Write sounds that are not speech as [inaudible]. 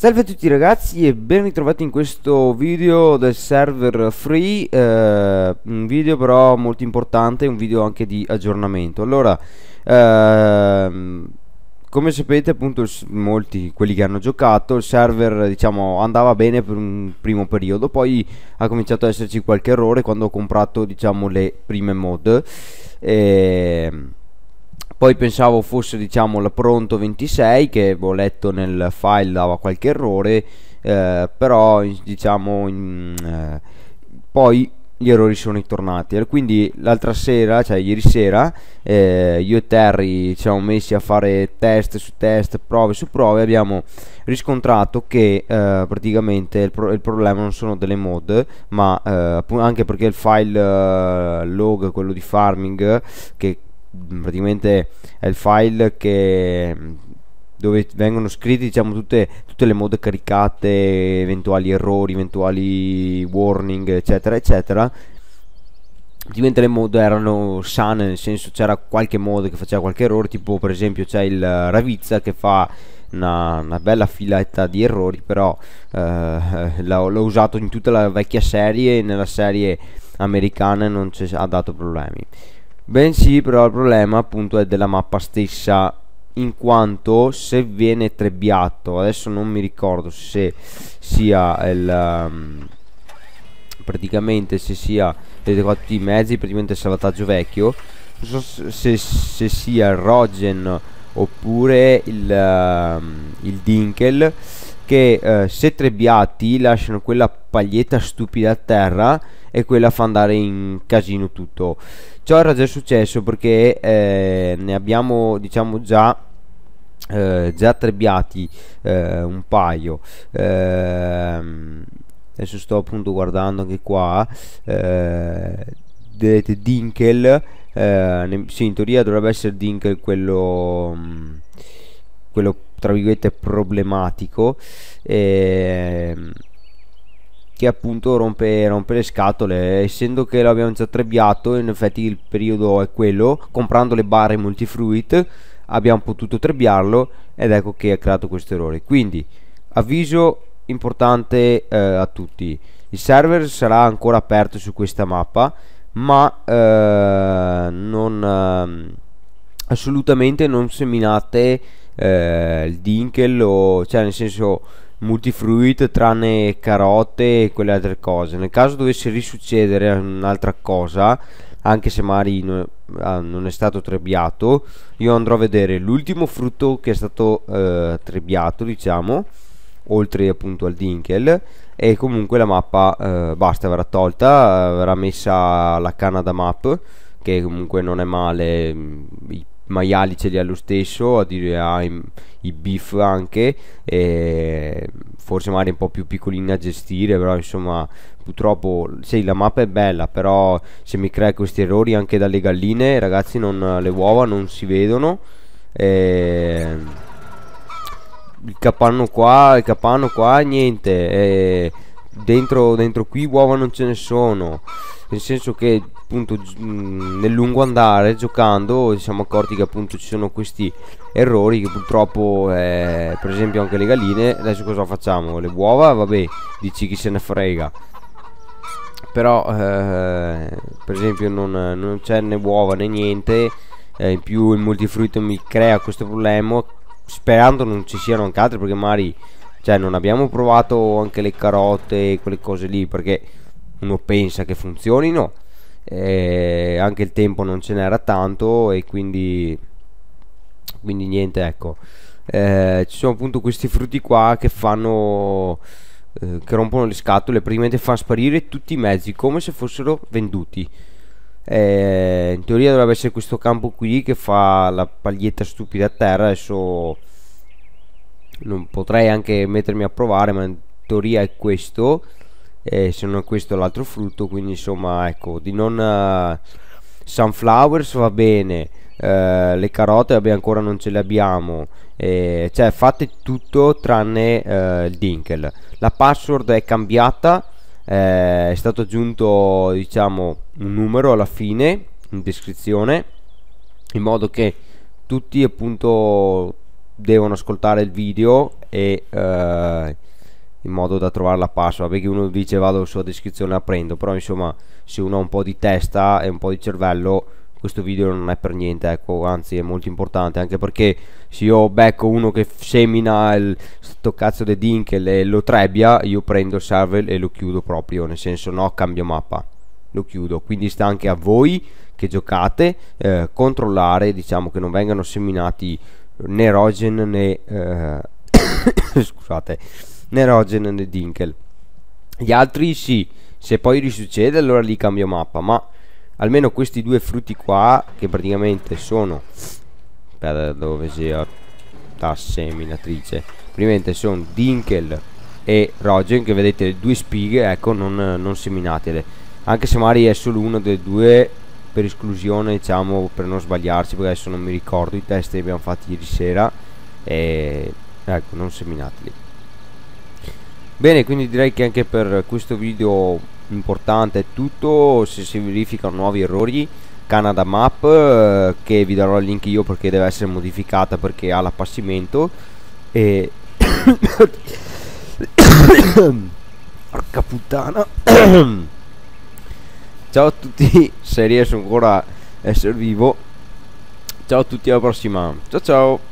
Salve a tutti ragazzi e ben ritrovati in questo video del server free eh, Un video però molto importante, un video anche di aggiornamento Allora, ehm, come sapete appunto molti, quelli che hanno giocato Il server diciamo andava bene per un primo periodo Poi ha cominciato ad esserci qualche errore quando ho comprato diciamo le prime mod Ehm poi pensavo fosse diciamo pronto 26 che ho letto nel file dava qualche errore eh, però diciamo in, eh, poi gli errori sono ritornati quindi l'altra sera cioè ieri sera eh, io e Terry ci siamo messi a fare test su test prove su prove abbiamo riscontrato che eh, praticamente il, pro il, problema non sono delle mod ma eh, anche perché il file eh, log quello di farming che praticamente è il file che dove vengono scritte diciamo tutte, tutte, le mod caricate eventuali errori eventuali warning eccetera eccetera praticamente le mod erano sane nel senso c'era qualche mod che faceva qualche errore tipo per esempio c'è il Ravizza che fa una, una, bella filetta di errori però eh, l'ho usato in tutta la vecchia serie nella serie americana non ha dato problemi bensì però il problema appunto è della mappa stessa in quanto se viene trebbiato adesso non mi ricordo se sia il ehm, praticamente se sia vedete qua tutti i mezzi praticamente il salvataggio vecchio non so se, se sia il Rogen oppure il, ehm, il Dinkel che eh, se trebbiati lasciano quella paglietta stupida a terra e quella fa andare in casino tutto ciò era già successo perché eh, ne abbiamo diciamo già eh, già trebbiati eh, un paio ehm, adesso sto appunto guardando anche qua eh, vedete Dinkel eh, sì in teoria dovrebbe essere Dinkel quello mm, quello tra virgolette problematico ehm, che appunto rompe, rompe, le scatole essendo che l'abbiamo già trebbiato in effetti il periodo è quello comprando le barre multifruit abbiamo potuto trebbiarlo ed ecco che ha creato questo errore quindi avviso importante eh, a tutti il server sarà ancora aperto su questa mappa ma eh, non, eh, assolutamente non seminate eh, il dinkel o cioè nel senso multifruit tranne carote e quelle altre cose nel caso dovesse risuccedere un'altra cosa anche se magari ah, non è stato trebbiato io andrò a vedere l'ultimo frutto che è stato eh, trebbiato diciamo oltre appunto al dinkel e comunque la mappa eh, basta verrà tolta eh, verrà messa la canada map che comunque non è male mm, maiali ce li ha lo stesso, a dire ha i, i beef anche, forse magari un po' più piccolini a gestire, però insomma purtroppo sì la mappa è bella, però se mi crea questi errori anche dalle galline ragazzi non, le uova non si vedono. E il capanno qua, il capanno qua, niente. E dentro, dentro qui uova non ce ne sono nel senso che appunto mm, nel lungo andare giocando ci siamo accorti che appunto ci sono questi errori che purtroppo eh, per esempio anche le galline adesso cosa facciamo le uova vabbè dici chi se ne frega però eh, per esempio non, non c'è né uova né niente eh, in più il multifruito mi crea questo problema sperando non ci siano anche altri perché magari cioè non abbiamo provato anche le carote e quelle cose lì perché uno pensa che funzionino. E eh, anche il tempo non ce n'era tanto e quindi, quindi niente ecco. Eh, ci sono appunto questi frutti qua che fanno eh, che rompono le scatole praticamente fanno sparire tutti i mezzi come se fossero venduti eh, in teoria dovrebbe essere questo campo qui che fa la paglietta stupida a terra adesso non potrei anche mettermi a provare ma in teoria è questo eh, se non è questo l'altro frutto quindi insomma ecco di non uh, sunflowers va bene uh, le carote vabbè ancora non ce le abbiamo eh, cioè fate tutto tranne uh, il dinkel la password è cambiata eh, è stato aggiunto diciamo un numero alla fine in descrizione in modo che tutti appunto devono ascoltare il video e eh, in modo da trovare la password perché uno dice vado sulla descrizione e la prendo però insomma se uno ha un po' di testa e un po' di cervello questo video non è per niente ecco anzi è molto importante anche perché se io becco uno che semina il sto cazzo di Dinkel e lo trebbia io prendo il server e lo chiudo proprio nel senso no cambio mappa lo chiudo quindi sta anche a voi che giocate eh, controllare diciamo che non vengano seminati né Rogen né eh, [coughs] scusate né Rogen né Dinkel gli altri sì se poi risuccede allora lì cambio mappa ma almeno questi due frutti qua che praticamente sono per dove sia la seminatrice praticamente sono Dinkel e Rogen che vedete le due spighe ecco non, non seminatele anche se magari è solo uno dei due per esclusione diciamo per non sbagliarci perché adesso non mi ricordo i test li abbiamo fatti ieri sera e ecco non seminateli bene quindi direi che anche per questo video importante è tutto se si verificano nuovi errori Canada Map eh, che vi darò il link io perché deve essere modificata perché ha l'appassimento e [coughs] [coughs] porca puttana [coughs] Ciao a tutti, se riesco ancora a essere vivo. Ciao a tutti, alla prossima. Ciao ciao.